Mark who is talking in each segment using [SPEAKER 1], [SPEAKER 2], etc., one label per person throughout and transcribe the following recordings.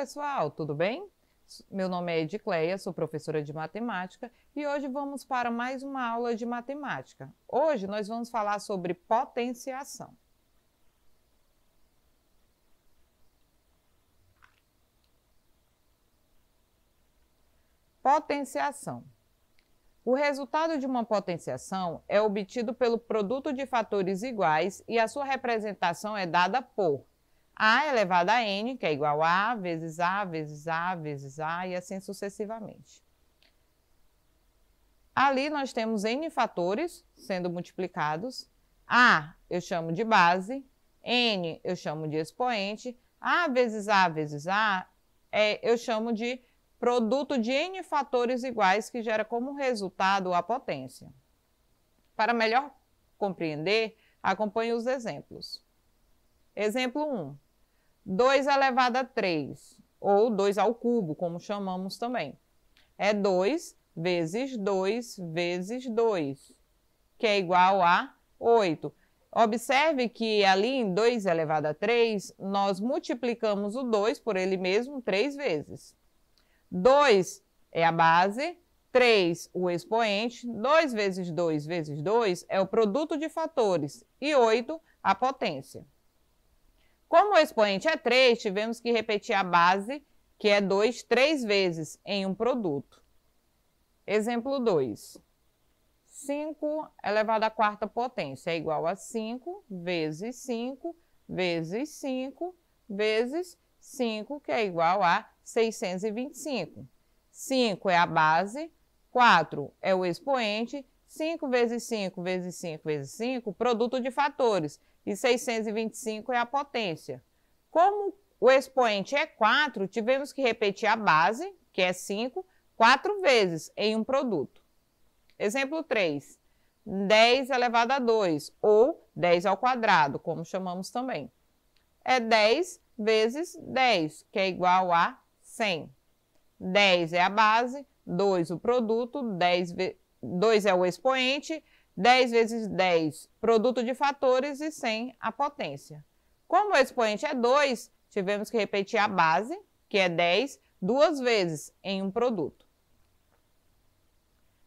[SPEAKER 1] pessoal, tudo bem? Meu nome é Edicleia, sou professora de matemática e hoje vamos para mais uma aula de matemática. Hoje nós vamos falar sobre potenciação. Potenciação. O resultado de uma potenciação é obtido pelo produto de fatores iguais e a sua representação é dada por a elevado a N, que é igual a A vezes A vezes A vezes A e assim sucessivamente. Ali nós temos N fatores sendo multiplicados. A eu chamo de base, N eu chamo de expoente, A vezes A vezes A é, eu chamo de produto de N fatores iguais que gera como resultado a potência. Para melhor compreender, acompanhe os exemplos. Exemplo 1. 2 é elevado a 3, ou 2 ao cubo, como chamamos também. É 2 vezes 2 vezes 2, que é igual a 8. Observe que ali em 2 elevado a 3, nós multiplicamos o 2 por ele mesmo três vezes. 2 é a base, 3 o expoente, 2 vezes 2 vezes 2 é o produto de fatores e 8 a potência. Como o expoente é 3, tivemos que repetir a base, que é 2, três vezes em um produto. Exemplo 2. 5 elevado à quarta potência é igual a 5 vezes 5 vezes 5 vezes 5, que é igual a 625. 5 é a base, 4 é o expoente, 5 vezes 5 vezes 5 vezes 5, produto de fatores e 625 é a potência. Como o expoente é 4, tivemos que repetir a base, que é 5, quatro vezes em um produto. Exemplo 3, 10 elevado a 2, ou 10 ao quadrado, como chamamos também. É 10 vezes 10, que é igual a 100. 10 é a base, 2 o produto, 10 2 é o expoente, 10 vezes 10, produto de fatores, e 100, a potência. Como o expoente é 2, tivemos que repetir a base, que é 10, duas vezes em um produto.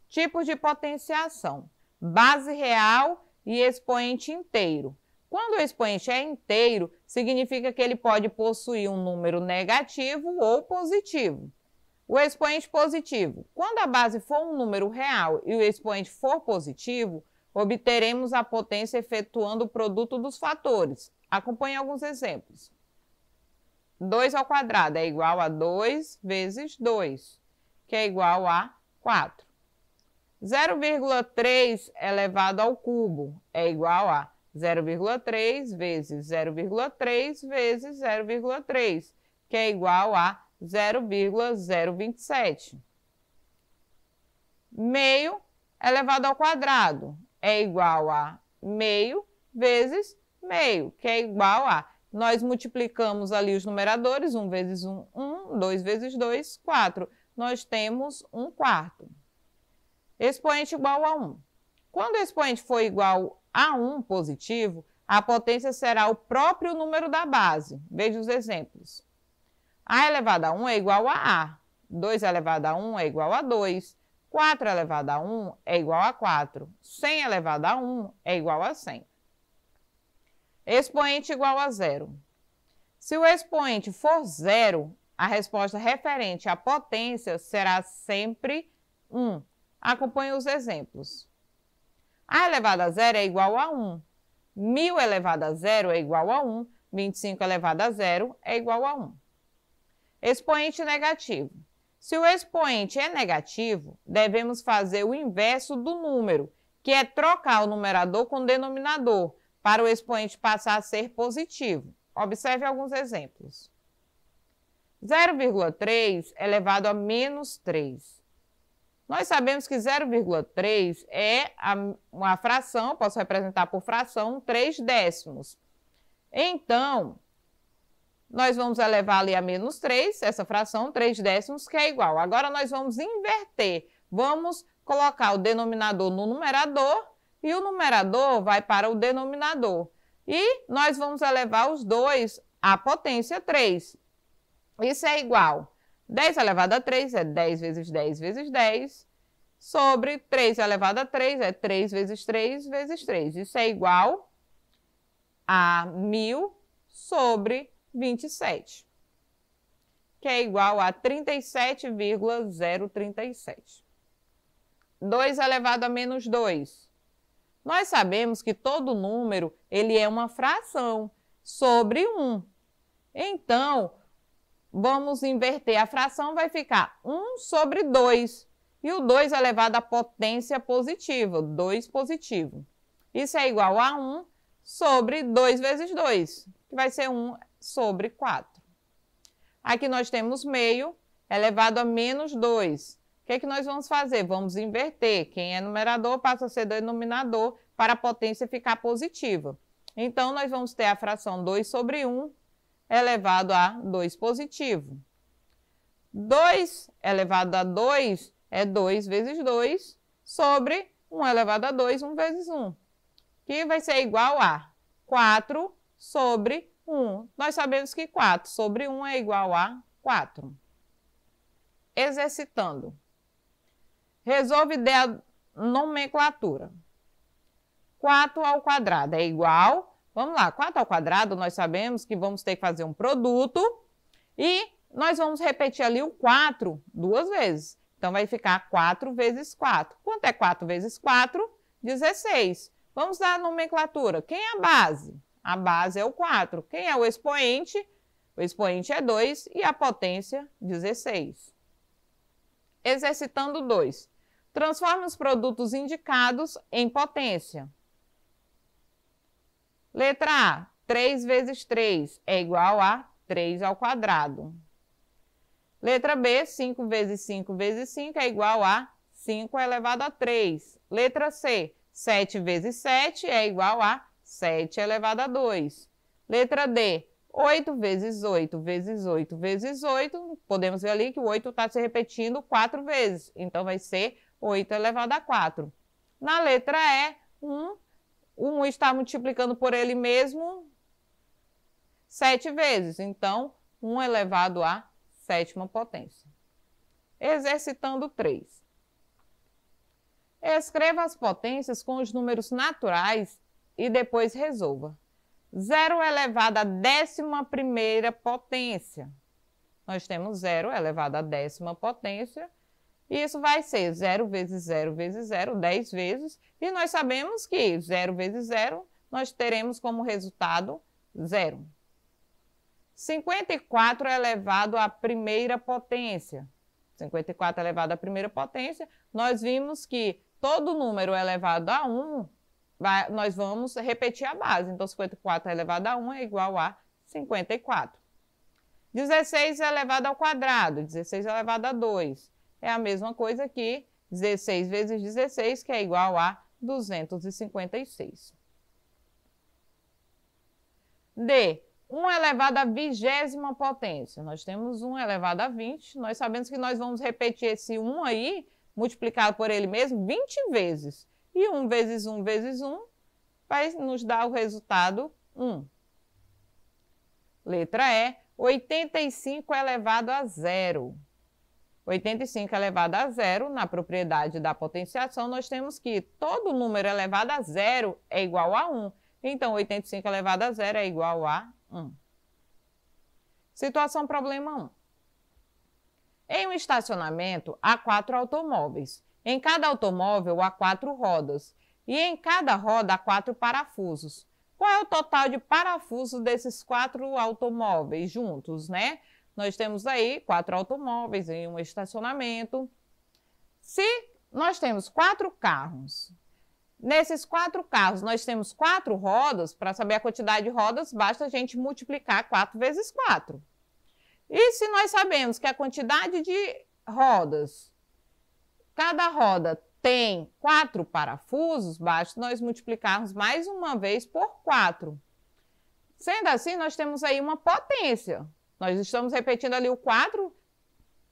[SPEAKER 1] Tipos de potenciação: base real e expoente inteiro. Quando o expoente é inteiro, significa que ele pode possuir um número negativo ou positivo. O expoente positivo. Quando a base for um número real e o expoente for positivo, obteremos a potência efetuando o produto dos fatores. Acompanhe alguns exemplos. 2 ao quadrado é igual a 2 vezes 2, que é igual a 4. 0,3 elevado ao cubo é igual a 0,3 vezes 0,3 vezes 0,3, que é igual a 0,027. Meio elevado ao quadrado é igual a meio vezes meio, que é igual a... Nós multiplicamos ali os numeradores, 1 vezes 1, 1, 2 vezes 2, 4. Nós temos 1 quarto. Expoente igual a 1. Quando o expoente for igual a 1 positivo, a potência será o próprio número da base. Veja os exemplos. A elevado a 1 é igual a A. 2 elevado a 1 é igual a 2. 4 elevado a 1 é igual a 4. 100 elevado a 1 é igual a 100. Expoente igual a zero. Se o expoente for zero, a resposta referente à potência será sempre 1. Acompanhe os exemplos. A elevado a zero é igual a 1. 1.000 elevado a zero é igual a 1. 25 elevado a zero é igual a 1. Expoente negativo. Se o expoente é negativo, devemos fazer o inverso do número, que é trocar o numerador com o denominador, para o expoente passar a ser positivo. Observe alguns exemplos. 0,3 elevado a menos 3. Nós sabemos que 0,3 é a, uma fração, posso representar por fração, 3 décimos. Então, nós vamos elevar ali a menos 3, essa fração, 3 décimos, que é igual. Agora nós vamos inverter. Vamos colocar o denominador no numerador e o numerador vai para o denominador. E nós vamos elevar os dois à potência 3. Isso é igual. 10 elevado a 3 é 10 vezes 10 vezes 10, sobre 3 elevado a 3 é 3 vezes 3 vezes 3. Isso é igual a 1.000 sobre 27, que é igual a 37,037. 2 elevado a menos 2. Nós sabemos que todo número ele é uma fração sobre 1. Então, vamos inverter. A fração vai ficar 1 sobre 2. E o 2 elevado à potência positiva, 2 positivo. Isso é igual a 1 sobre 2 vezes 2, que vai ser 1 sobre 4. Aqui nós temos meio elevado a menos 2. O que, é que nós vamos fazer? Vamos inverter. Quem é numerador passa a ser denominador para a potência ficar positiva. Então, nós vamos ter a fração 2 sobre 1 elevado a 2 positivo. 2 elevado a 2 é 2 vezes 2 sobre 1 elevado a 2, 1 vezes 1, que vai ser igual a 4 sobre 2. 1. Nós sabemos que 4 sobre 1 é igual a 4. Exercitando. Resolve da nomenclatura. 4 ao quadrado é igual... Vamos lá, 4 ao quadrado nós sabemos que vamos ter que fazer um produto e nós vamos repetir ali o 4 duas vezes. Então, vai ficar 4 vezes 4. Quanto é 4 vezes 4? 16. Vamos dar a nomenclatura. Quem é a base? A base é o 4. Quem é o expoente? O expoente é 2 e a potência 16. Exercitando 2. Transforme os produtos indicados em potência. Letra A. 3 vezes 3 é igual a 3 ao quadrado. Letra B, 5 vezes 5 vezes 5 é igual a 5 elevado a 3. Letra C, 7 vezes 7 é igual a 7 é elevado a 2. Letra D, 8 vezes 8 vezes 8 vezes 8. Podemos ver ali que o 8 está se repetindo 4 vezes. Então, vai ser 8 elevado a 4. Na letra E, 1, 1 está multiplicando por ele mesmo 7 vezes. Então, 1 elevado a sétima potência. Exercitando 3. Escreva as potências com os números naturais e depois resolva. 0 elevado à primeira potência. Nós temos 0 elevado à décima potência. E isso vai ser 0 vezes 0 vezes 0, 10 vezes. E nós sabemos que 0 vezes 0, nós teremos como resultado 0. 54 elevado à primeira potência. 54 elevado à primeira potência, nós vimos que todo número elevado a 1 vai, nós vamos repetir a base. Então, 54 é elevado a 1 é igual a 54. 16 é elevado ao quadrado, 16 é elevado a 2. É a mesma coisa que 16 vezes 16, que é igual a 256. D. 1 elevado à vigésima potência. Nós temos 1 elevado a 20. Nós sabemos que nós vamos repetir esse 1 aí, multiplicado por ele mesmo, 20 vezes. E 1 vezes 1 vezes 1 vai nos dar o resultado 1. Letra E, 85 elevado a zero. 85 elevado a zero, na propriedade da potenciação, nós temos que todo número elevado a zero é igual a 1. Então, 85 elevado a zero é igual a 1. Situação problema 1. Em um estacionamento, há quatro automóveis em cada automóvel há quatro rodas e em cada roda há quatro parafusos. Qual é o total de parafusos desses quatro automóveis juntos, né? Nós temos aí quatro automóveis em um estacionamento. Se nós temos quatro carros, nesses quatro carros nós temos quatro rodas, para saber a quantidade de rodas, basta a gente multiplicar quatro vezes quatro. E se nós sabemos que a quantidade de rodas Cada roda tem quatro parafusos, basta nós multiplicarmos mais uma vez por quatro. Sendo assim, nós temos aí uma potência. Nós estamos repetindo ali o 4,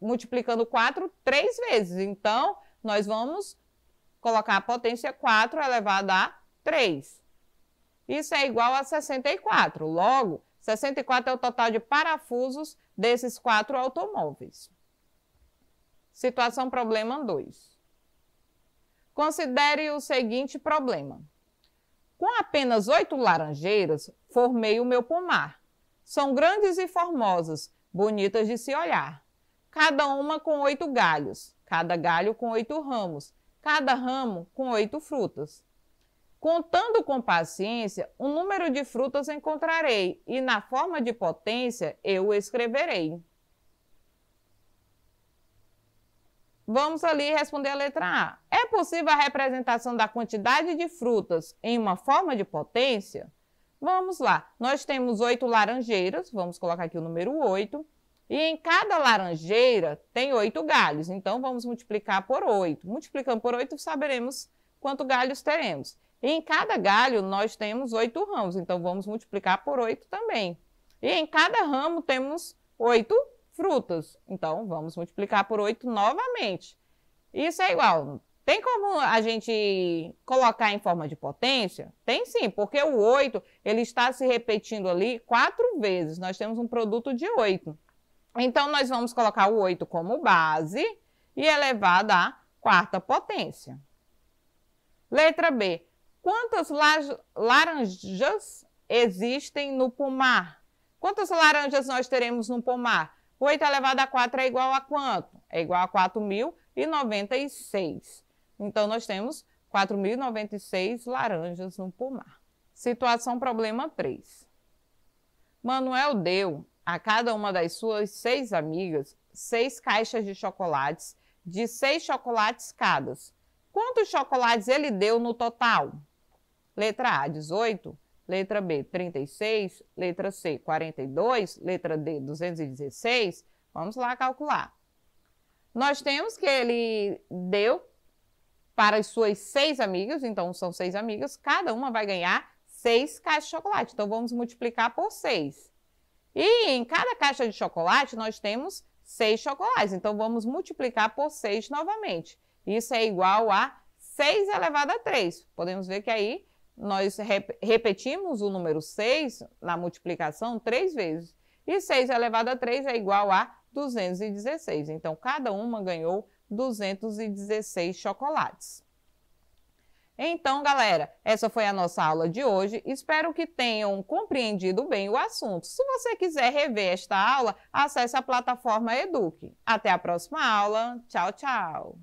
[SPEAKER 1] multiplicando 4 três vezes. Então, nós vamos colocar a potência 4 elevada a 3. Isso é igual a 64. Logo, 64 é o total de parafusos desses quatro automóveis. Situação problema 2. Considere o seguinte problema. Com apenas oito laranjeiras, formei o meu pomar. São grandes e formosas, bonitas de se olhar. Cada uma com oito galhos, cada galho com oito ramos, cada ramo com oito frutas. Contando com paciência, o um número de frutas encontrarei e, na forma de potência, eu o escreverei. Vamos ali responder a letra A. É possível a representação da quantidade de frutas em uma forma de potência? Vamos lá. Nós temos oito laranjeiras, vamos colocar aqui o número 8. E em cada laranjeira tem oito galhos, então vamos multiplicar por oito. Multiplicando por oito, saberemos quanto galhos teremos. E em cada galho nós temos oito ramos, então vamos multiplicar por oito também. E em cada ramo temos oito frutas. Então, vamos multiplicar por 8 novamente. Isso é igual. Tem como a gente colocar em forma de potência? Tem sim, porque o 8 ele está se repetindo ali quatro vezes. Nós temos um produto de 8. Então, nós vamos colocar o 8 como base e elevar à quarta potência. Letra B. Quantas laranjas existem no pomar? Quantas laranjas nós teremos no pomar? 8 elevado a 4 é igual a quanto? É igual a 4.096. Então, nós temos 4.096 laranjas no pomar. Situação problema 3. Manuel deu a cada uma das suas seis amigas seis caixas de chocolates, de seis chocolates cada. Quantos chocolates ele deu no total? Letra A, 18 letra B, 36, letra C, 42, letra D, 216. Vamos lá calcular. Nós temos que ele deu para as suas seis amigas, então são seis amigas, cada uma vai ganhar seis caixas de chocolate. Então vamos multiplicar por seis. E em cada caixa de chocolate nós temos seis chocolates, então vamos multiplicar por seis novamente. Isso é igual a 6 elevado a 3. Podemos ver que aí nós rep repetimos o número 6 na multiplicação três vezes. E 6 elevado a 3 é igual a 216. Então, cada uma ganhou 216 chocolates. Então, galera, essa foi a nossa aula de hoje. Espero que tenham compreendido bem o assunto. Se você quiser rever esta aula, acesse a plataforma Eduque. Até a próxima aula. Tchau, tchau.